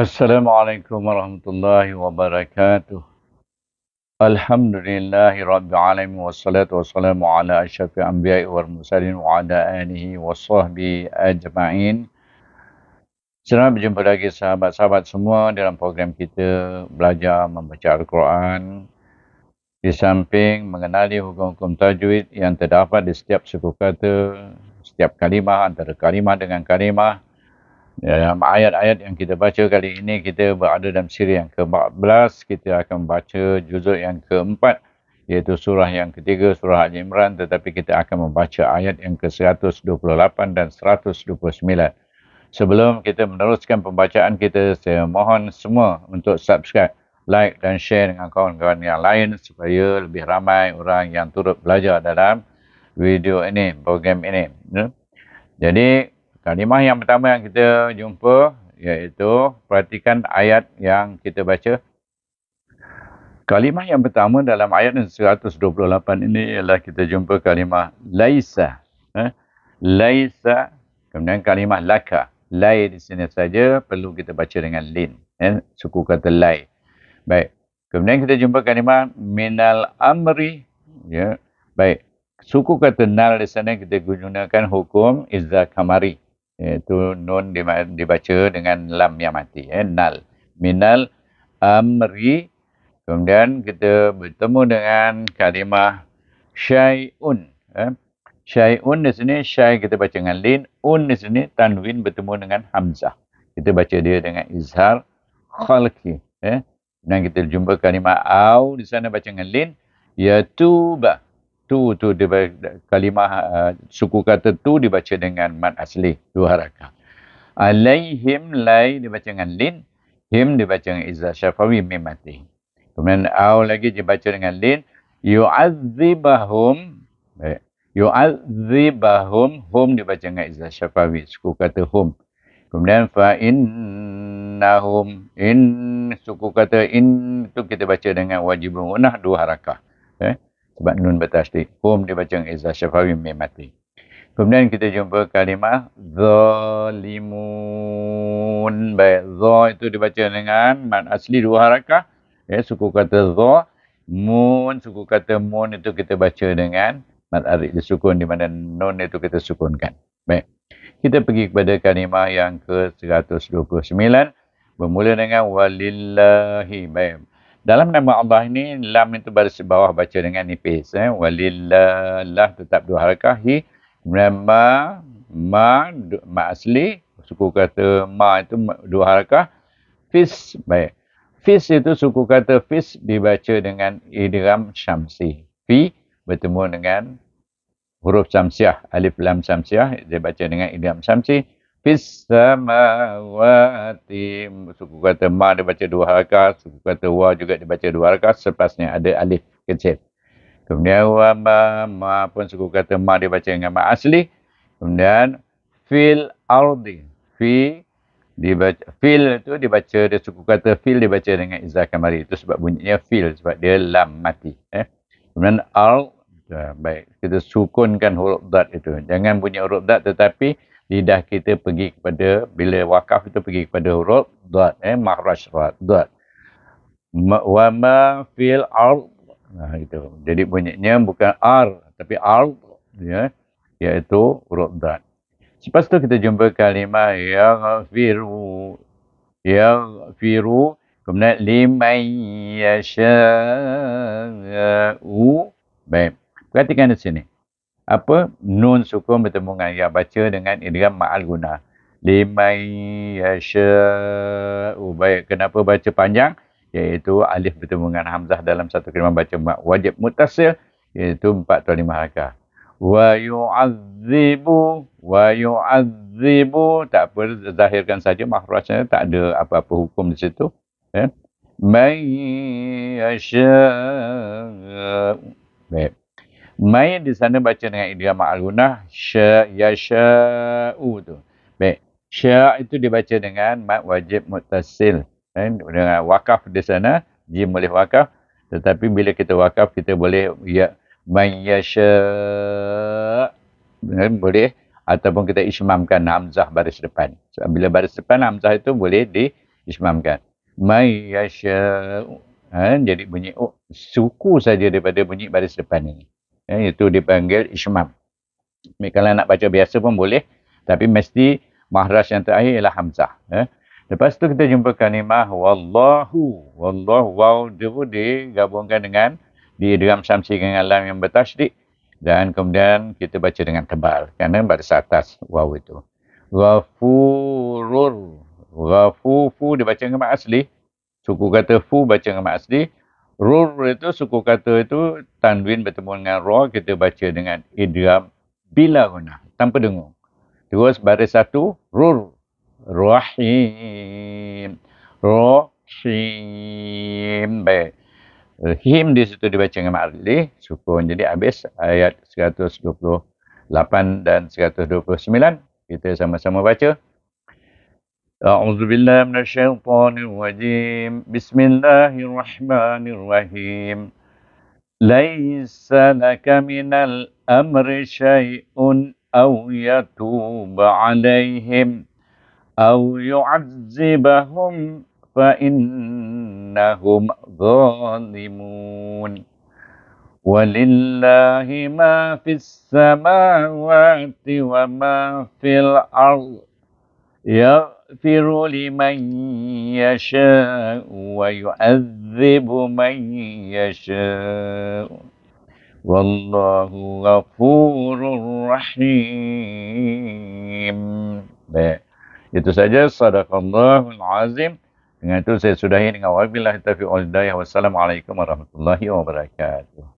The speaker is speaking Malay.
السلام عليكم ورحمة الله وبركاته الحمد لله رب العالمين والصلاة والسلام على أشرف الأنبياء والمرسلين وعلى آله وصحبه أجمعين Selamat berjumpa lagi sahabat-sahabat semua dalam program kita belajar membaca Al-Quran di samping mengenali hukum-hukum tajwid yang terdapat di setiap suku kata, setiap kalimah antara kalimah dengan kalimah dalam ya, ayat-ayat yang kita baca kali ini, kita berada dalam siri yang ke-14. Kita akan baca juzul yang ke-4, iaitu surah yang ketiga, surah Al Imran. Tetapi kita akan membaca ayat yang ke-128 dan 129. Sebelum kita meneruskan pembacaan kita, saya mohon semua untuk subscribe, like dan share dengan kawan-kawan yang lain supaya lebih ramai orang yang turut belajar dalam video ini, program ini. Ya. Jadi, Kalimah yang pertama yang kita jumpa iaitu perhatikan ayat yang kita baca. Kalimah yang pertama dalam ayat 128 ini ialah kita jumpa kalimah laisa. Eh? Laisa kemudian kalimah laka. Lai di sini saja perlu kita baca dengan lin. Eh? Suku kata lai. Baik. Kemudian kita jumpa kalimah minal amri. Ya. Baik. Suku kata nal di sana kita gunakan hukum izah kamari. Itu eh, nun dibaca dengan lam yang mati. Eh? Nal. Minal amri. Kemudian kita bertemu dengan kalimah syai'un. Eh? Syai'un di sini, syai kita baca dengan lin. Un di sini, tanwin bertemu dengan hamzah. Kita baca dia dengan izhar khalki. Eh? Dan kita jumpa kalimah au di sana baca dengan lin. Yatubah tu tu kalimah uh, suku kata tu dibaca dengan mad asli dua harakah alaihim lai dibaca dengan lin him dibaca dengan izza syafawi mim mati kemudian au lagi dibaca dengan lin yu'adzibahum baik yu'adzibahum hum dibaca dengan izza syafawi suku kata hum kemudian fa innahum in suku kata in tu kita baca dengan wajib munah dua harakah sebab nun bertasdik. Hum dengan Iza Syafawi mimati. Kemudian kita jumpa kalimah Zalimun. Baik, Zha itu dibaca dengan mad asli dua harakah. Ya, suku kata Zha. Mun, suku kata Mun itu kita baca dengan mad arik disukun di mana nun itu kita sukunkan. Baik. Kita pergi kepada kalimah yang ke-129. Bermula dengan Walillahi. Baik. Dalam nama Allah ini, lam itu baris bawah baca dengan nipis. Eh. Walillah tetap dua harakah. Hi, ma, ma, ma asli. Suku kata ma itu dua harakah. Fis, baik. Fis itu suku kata fis dibaca dengan idram syamsi. Fi bertemu dengan huruf syamsiah. Alif lam syamsiah dibaca dengan idram syamsi fis samawati suku kata ma dia baca dua harakah suku kata wa juga dia baca dua harakah selepasnya ada alif kecil kemudian wa ma ma pun suku kata ma dia baca dengan ma asli kemudian fil ardi fi dibaca fil tu dibaca dia suku kata fil dibaca dengan izah kamari itu sebab bunyinya fil sebab dia lam mati eh kemudian al ya, baik kita sukunkan huruf dat itu jangan bunyi huruf dat tetapi lidah kita pergi kepada bila wakaf kita pergi kepada huruf dot eh makhraj dot wa ma fil ar nah gitu jadi bunyinya bukan ar tapi ar ya iaitu huruf dot Lepas tu kita jumpa kalimah ya firu Kemudian liman yasha'u. Baik. Perhatikan di sini apa nun sukun bertemu dengan ya baca dengan idgham ma'al guna limai yasha oh, kenapa baca panjang iaitu alif bertemu dengan hamzah dalam satu kalimah baca mak wajib mutasil iaitu 45 harakah wa yu'adzibu wa yu'adzibu tak apa zahirkan saja makhrajnya tak ada apa-apa hukum di situ ya eh? yasha baik Mai di sana baca dengan idiom al-gunah. Sya'ya-sya'u tu. Baik. Sya' itu dibaca dengan mat wajib mutasil. Eh, kan? dengan wakaf di sana. Jim boleh wakaf. Tetapi bila kita wakaf, kita boleh ya mayasyak. Kan? Eh, boleh. Ataupun kita ismamkan Hamzah baris depan. So, bila baris depan Hamzah itu boleh di ismamkan. Mayasyak. Kan? Eh, jadi bunyi oh, suku saja daripada bunyi baris depan ini. Ya, itu dipanggil ismam. Ini kalau nak baca biasa pun boleh. Tapi mesti mahras yang terakhir ialah hamzah. Ya. Lepas tu kita jumpa kalimah wallahu. Wallahu waw dia digabungkan dengan di dalam samsi dengan alam yang bertasdik. Dan kemudian kita baca dengan tebal. Kerana baris atas waw itu. Ghafurur. Ghafufu dibaca dengan mak asli. Suku kata fu baca dengan mak asli. Rur itu suku kata itu tanwin bertemu dengan ra kita baca dengan idgham bila guna tanpa dengung. Terus baris satu rur rahim rahim baik. Eh, Him di situ dibaca dengan ma'li suku jadi habis ayat 128 dan 129 kita sama-sama baca. أعوذ بالله من الشيطان الرجيم بسم الله الرحمن الرحيم ليس لك من الأمر شيء أو يتوب عليهم أو يعذبهم فإنهم ظالمون ولله ما في السماوات وما في الأرض يغفر يغفر لمن يشاء ويعذب من يشاء والله غفور رحيم baik itu saja sadaqallahu azim dengan itu saya sudahi dengan wabillahi taufiq wal hidayah wassalamualaikum warahmatullahi wabarakatuh